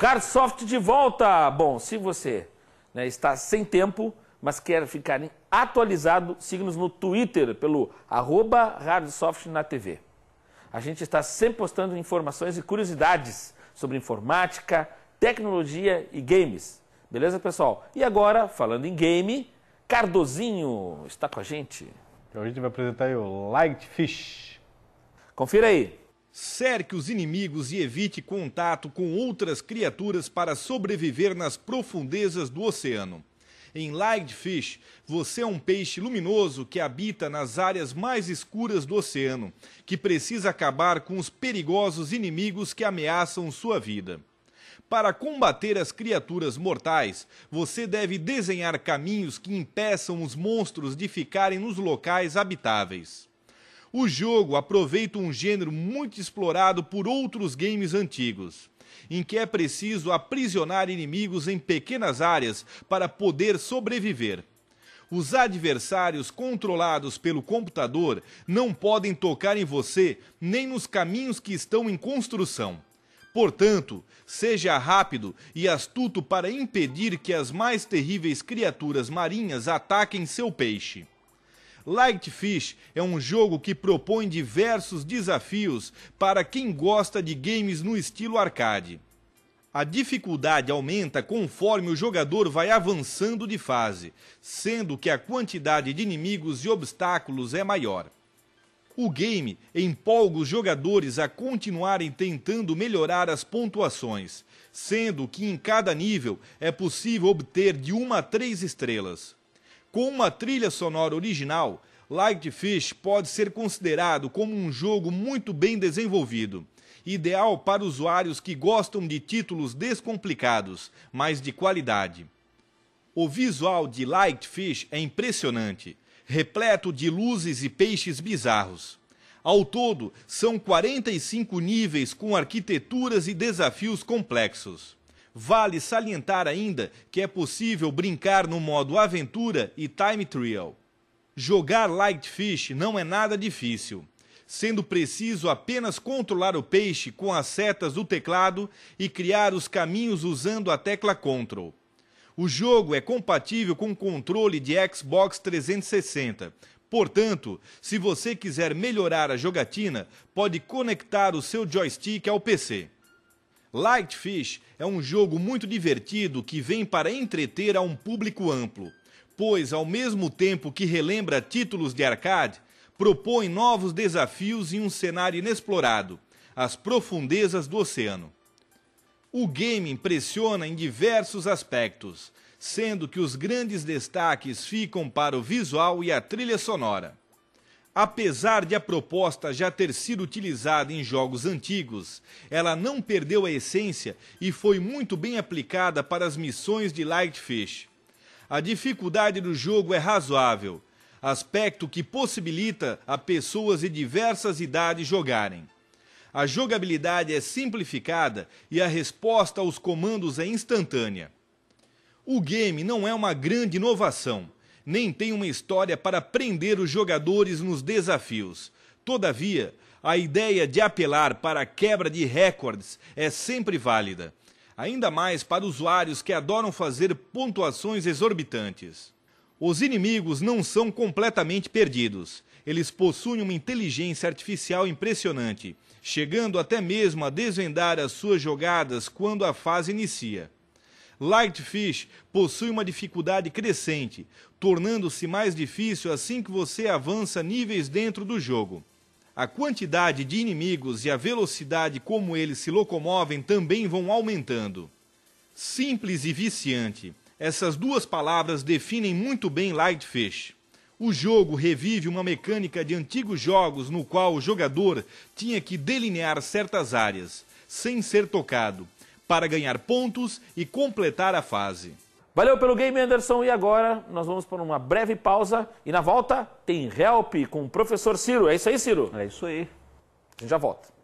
Hardsoft de volta! Bom, se você né, está sem tempo, mas quer ficar atualizado, siga-nos no Twitter pelo arroba Hardsoft na TV. A gente está sempre postando informações e curiosidades sobre informática, tecnologia e games. Beleza, pessoal? E agora, falando em game, Cardozinho está com a gente. Então a gente vai apresentar o Lightfish. Confira aí cerque os inimigos e evite contato com outras criaturas para sobreviver nas profundezas do oceano. Em Lightfish, você é um peixe luminoso que habita nas áreas mais escuras do oceano, que precisa acabar com os perigosos inimigos que ameaçam sua vida. Para combater as criaturas mortais, você deve desenhar caminhos que impeçam os monstros de ficarem nos locais habitáveis. O jogo aproveita um gênero muito explorado por outros games antigos, em que é preciso aprisionar inimigos em pequenas áreas para poder sobreviver. Os adversários controlados pelo computador não podem tocar em você nem nos caminhos que estão em construção. Portanto, seja rápido e astuto para impedir que as mais terríveis criaturas marinhas ataquem seu peixe. Light Fish é um jogo que propõe diversos desafios para quem gosta de games no estilo arcade. A dificuldade aumenta conforme o jogador vai avançando de fase, sendo que a quantidade de inimigos e obstáculos é maior. O game empolga os jogadores a continuarem tentando melhorar as pontuações, sendo que em cada nível é possível obter de uma a três estrelas. Com uma trilha sonora original, Lightfish pode ser considerado como um jogo muito bem desenvolvido, ideal para usuários que gostam de títulos descomplicados, mas de qualidade. O visual de Lightfish é impressionante, repleto de luzes e peixes bizarros. Ao todo, são 45 níveis com arquiteturas e desafios complexos. Vale salientar ainda que é possível brincar no modo aventura e time trial. Jogar light fish não é nada difícil, sendo preciso apenas controlar o peixe com as setas do teclado e criar os caminhos usando a tecla control O jogo é compatível com o controle de Xbox 360, Portanto, se você quiser melhorar a jogatina, pode conectar o seu joystick ao PC. Lightfish é um jogo muito divertido que vem para entreter a um público amplo, pois, ao mesmo tempo que relembra títulos de arcade, propõe novos desafios em um cenário inexplorado as profundezas do oceano. O game impressiona em diversos aspectos, sendo que os grandes destaques ficam para o visual e a trilha sonora. Apesar de a proposta já ter sido utilizada em jogos antigos, ela não perdeu a essência e foi muito bem aplicada para as missões de Lightfish. A dificuldade do jogo é razoável, aspecto que possibilita a pessoas de diversas idades jogarem. A jogabilidade é simplificada e a resposta aos comandos é instantânea. O game não é uma grande inovação nem tem uma história para prender os jogadores nos desafios. Todavia, a ideia de apelar para a quebra de recordes é sempre válida, ainda mais para usuários que adoram fazer pontuações exorbitantes. Os inimigos não são completamente perdidos. Eles possuem uma inteligência artificial impressionante, chegando até mesmo a desvendar as suas jogadas quando a fase inicia. Lightfish possui uma dificuldade crescente, tornando-se mais difícil assim que você avança níveis dentro do jogo. A quantidade de inimigos e a velocidade como eles se locomovem também vão aumentando. Simples e viciante. Essas duas palavras definem muito bem Lightfish. O jogo revive uma mecânica de antigos jogos no qual o jogador tinha que delinear certas áreas, sem ser tocado, para ganhar pontos e completar a fase. Valeu pelo game, Anderson. E agora nós vamos para uma breve pausa e na volta tem help com o professor Ciro. É isso aí, Ciro? É isso aí. A gente já volta.